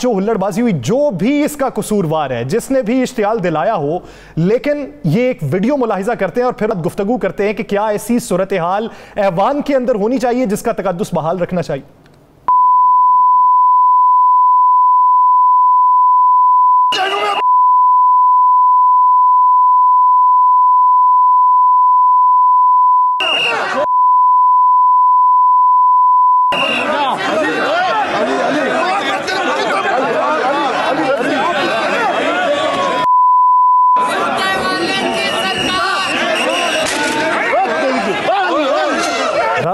जो हुल्लड़बाजी हुई जो भी इसका कसूरवार है जिसने भी इश्तियाल दिलाया हो लेकिन ये एक वीडियो मुलाहिजा करते हैं और फिर गुफ्तगु करते हैं कि क्या ऐसी सूरत हाल ऐवान के अंदर होनी चाहिए जिसका तकदस बहाल रखना चाहिए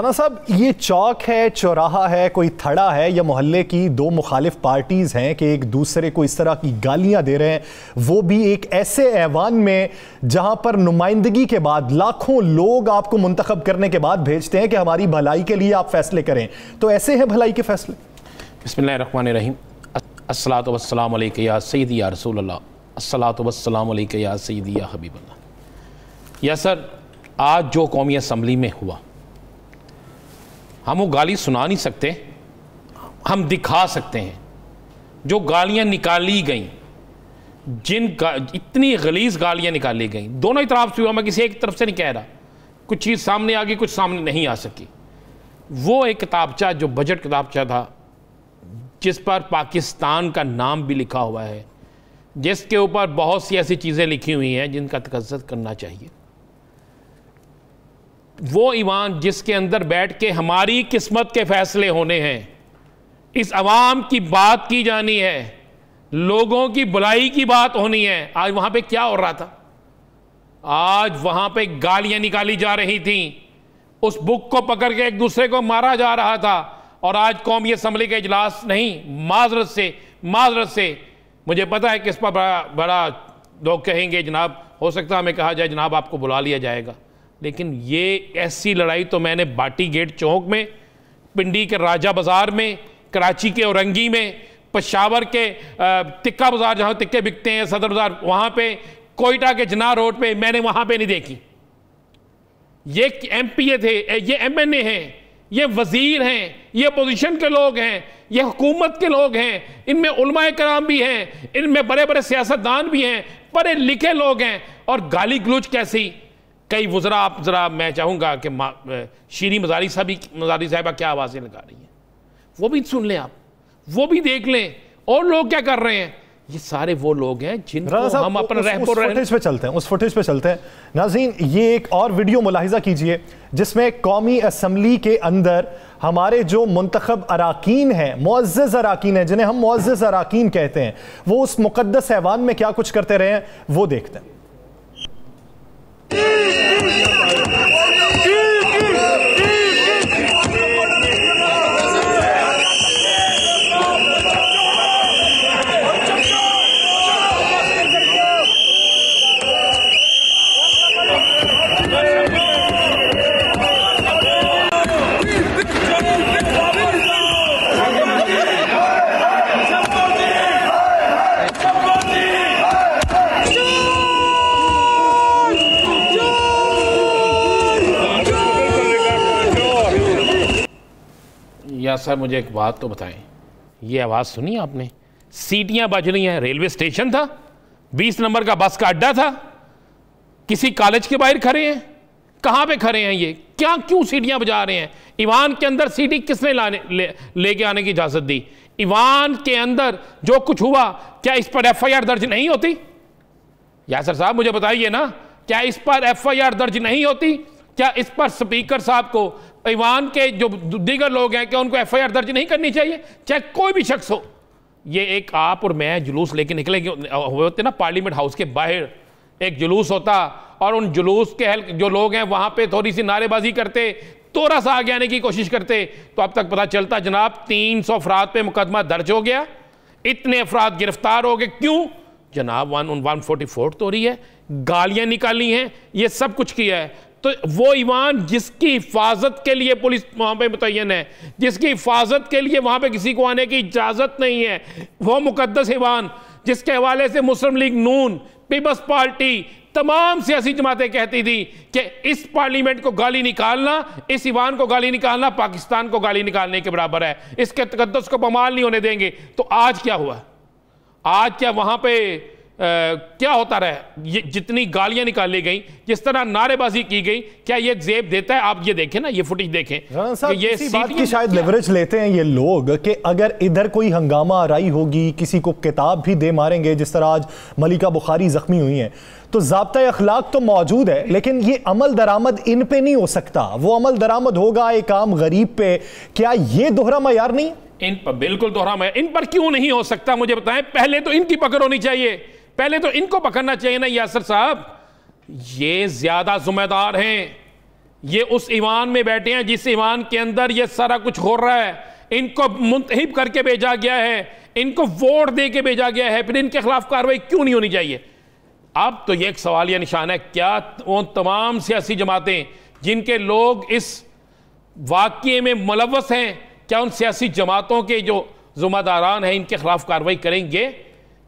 राना साहब ये चौक है चौराहा है कोई थड़ा है या मोहल्ले की दो मुखालिफ पार्टीज हैं कि एक दूसरे को इस तरह की गालियां दे रहे हैं वो भी एक ऐसे ऐवान में जहां पर नुमाइंदगी के बाद लाखों लोग आपको मंतखब करने के बाद भेजते हैं कि हमारी भलाई के लिए आप फैसले करें तो ऐसे हैं भलाई के फैसले बसमान रहीम असलात वसलाम या सईद या रसूल असलात वसलाम या सईद या हबीब या सर आज जो कौमी असम्बली में हुआ हम वो गाली सुना नहीं सकते हम दिखा सकते हैं जो गालियाँ निकाली गई जिन इतनी गलीज गालियाँ निकाली गई दोनों ही तरफ से हुआ मैं किसी एक तरफ से नहीं कह रहा कुछ चीज़ सामने आ गई कुछ सामने नहीं आ सकी वो एक किताबचा जो बजट किताबचा था जिस पर पाकिस्तान का नाम भी लिखा हुआ है जिसके ऊपर बहुत सी ऐसी चीज़ें लिखी हुई हैं जिनका तकजत करना चाहिए वो ईमान जिसके अंदर बैठ के हमारी किस्मत के फ़ैसले होने हैं इस आवाम की बात की जानी है लोगों की बुलाई की बात होनी है आज वहां पे क्या हो रहा था आज वहाँ पे गालियाँ निकाली जा रही थी उस बुक को पकड़ के एक दूसरे को मारा जा रहा था और आज कौमी असम्बली का इजलास नहीं माजरत से माजरत से मुझे पता है कि इस पर बड़ा बड़ा लोग कहेंगे जनाब हो सकता है हमें कहा जाए जनाब आपको बुला लिया जाएगा लेकिन ये ऐसी लड़ाई तो मैंने बाटी गेट चौक में पिंडी के राजा बाज़ार में कराची के औरंगी में पशावर के टिक्का बाज़ार जहाँ टिक्के बिकते हैं सदर बाज़ार वहाँ पे कोयटा के जना रोड पे मैंने वहाँ पे नहीं देखी ये एम थे ये एम एन ए हैं ये वज़ीर हैं ये अपोजिशन के लोग हैं ये हुकूमत के लोग हैं इनमें उलमा कराम भी हैं इनमें बड़े बड़े सियासतदान भी हैं पढ़े लिखे लोग हैं और गाली गलूच कैसी कई वजरा आप ज़रा मैं चाहूँगा कि शीरी मजारी साहब मजारी साहिबा क्या आवाज़ें लगा रही हैं वो भी सुन लें आप वो भी देख लें और लोग क्या कर रहे हैं ये सारे वो लोग हैं जिनको हम अपना उस, उस फुटेज पे चलते हैं उस फुटेज पे चलते हैं नाजीन ये एक और वीडियो मुलाहिजा कीजिए जिसमें कौमी असम्बली के अंदर हमारे जो मंतखब अरकान हैं मुआज़ अरकान हैं जिन्हें हम मुआज़ अरकान कहते हैं वो उस मुकदस ऐवान में क्या कुछ करते रहे हैं वो देखते हैं रियाज साहब मुझे एक बात तो बताएं ये आवाज़ सुनी आपने सीटियां बज रही हैं रेलवे स्टेशन था बीस नंबर का बस का अड्डा था किसी कॉलेज के बाहर खड़े हैं कहाँ पे खड़े हैं ये क्या क्यों सीटियां बजा रहे हैं ईवान के अंदर सीटी किसने लाने ले, लेके आने की इजाज़त दी ईवान के अंदर जो कुछ हुआ क्या इस पर एफआईआर दर्ज नहीं होती यासर साहब मुझे बताइए ना क्या इस पर एफआईआर दर्ज नहीं होती क्या इस पर स्पीकर साहब को ईवान के जो दीगर लोग हैं क्या उनको एफ आई आर दर्ज नहीं करनी चाहिए चाहे कोई भी शख्स हो ये एक आप और मैं जुलूस लेके निकले हुए होते ना पार्लियामेंट हाउस के बाहर एक जुलूस होता और उन जुलूस के जो लोग हैं वहां पे थोड़ी सी नारेबाजी करते थोड़ा सा आगे आने की कोशिश करते तो अब तक पता चलता जनाब तीन सौ अफराद पर मुकदमा दर्ज हो गया इतने अफराद गिरफ्तार हो गए क्यों जनाब वन वन फोर्टी फोर तो रही है गालियाँ निकाली हैं ये सब कुछ किया है तो वो ईमान जिसकी हिफाजत के लिए पुलिस वहां पे मुतन है जिसकी हिफाजत के लिए वहां पे किसी को आने की इजाज़त नहीं है वो मुकदस ईमान जिसके हवाले से मुस्लिम लीग नून पीपल्स पार्टी तमाम सियासी जमातें कहती थी कि इस पार्लियामेंट को गाली निकालना इस ईवान को गाली निकालना पाकिस्तान को गाली निकालने के बराबर है इसके तकदस को बमाल नहीं होने देंगे तो आज क्या हुआ आज क्या वहां पर क्या होता रहा ये जितनी गालियां निकाली गई जिस तरह नारेबाजी की गई क्या ये जेब देता है आप ये देखें ना ये फुटेज देखें हाँ, ये बात की शायद लेवरेज लेते हैं ये लोग कि अगर इधर कोई हंगामा आराई होगी किसी को किताब भी दे मारेंगे जिस तरह आज मलिका बुखारी जख्मी हुई है तो जबता अखलाक तो मौजूद है लेकिन ये अमल दरामद इन पे नहीं हो सकता वो अमल दरामद होगा एक आम गरीब पे क्या ये दोहरा मैार नहीं इन पर बिल्कुल दोहरा मैं इन पर क्यों नहीं हो सकता मुझे बताएं पहले तो इनकी पकड़ होनी चाहिए पहले तो इनको पकड़ना चाहिए ना यासर साहब ये ज्यादा जिम्मेदार हैं ये उस ईमान में बैठे हैं जिस ईमान के अंदर ये सारा कुछ हो रहा है इनको मुंतब करके भेजा गया है इनको वोट दे के भेजा गया है फिर इनके खिलाफ कार्रवाई क्यों नहीं होनी चाहिए अब तो ये एक सवाल या निशान है क्या वो तमाम सियासी जमातें जिनके लोग इस वाक्य में मुलवस हैं क्या उन सियासी जमातों के जो जुम्मेदारान हैं इनके खिलाफ कार्रवाई करेंगे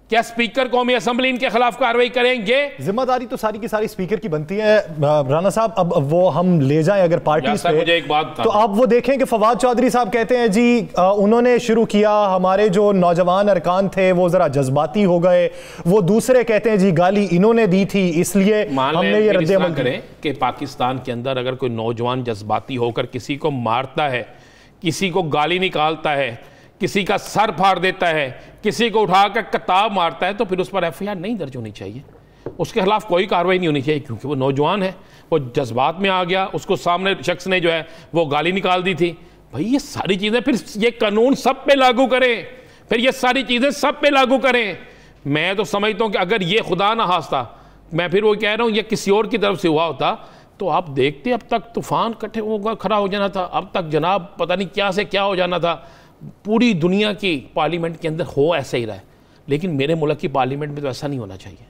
क्या स्पीकर कौमी असम्बली इनके खिलाफ कार्रवाई करेंगे जिम्मेदारी तो सारी की सारी स्पीकर की बनती है राना साहब अब वो हम ले जाएं अगर पार्टी से मुझे एक बात तो आप वो देखें कि फवाद चौधरी साहब कहते हैं जी आ, उन्होंने शुरू किया हमारे जो नौजवान अरकान थे वो जरा जज्बाती हो गए वो दूसरे कहते हैं जी गाली इन्होंने दी थी इसलिए हमने ये रद्द करें कि पाकिस्तान के अंदर अगर कोई नौजवान जज्बाती होकर किसी को मारता है किसी को गाली निकालता है किसी का सर फाड़ देता है किसी को उठाकर कताब मारता है तो फिर उस पर एफ नहीं दर्ज होनी चाहिए उसके खिलाफ कोई कार्रवाई नहीं होनी चाहिए क्योंकि वो नौजवान है वो जज्बात में आ गया उसको सामने शख्स ने जो है वो गाली निकाल दी थी भाई ये सारी चीज़ें फिर ये कानून सब पे लागू करें फिर ये सारी चीज़ें सब पे लागू करें मैं तो समझता हूँ कि अगर ये खुदा ना हास्ता मैं फिर वो कह रहा हूँ ये किसी और की तरफ से हुआ होता तो आप देखते अब तक तूफान इकट्ठे होगा खड़ा हो जाना था अब तक जनाब पता नहीं क्या से क्या हो जाना था पूरी दुनिया की पार्लियामेंट के अंदर हो ऐसा ही रहा है लेकिन मेरे मुल्क की पार्लियामेंट में तो ऐसा नहीं होना चाहिए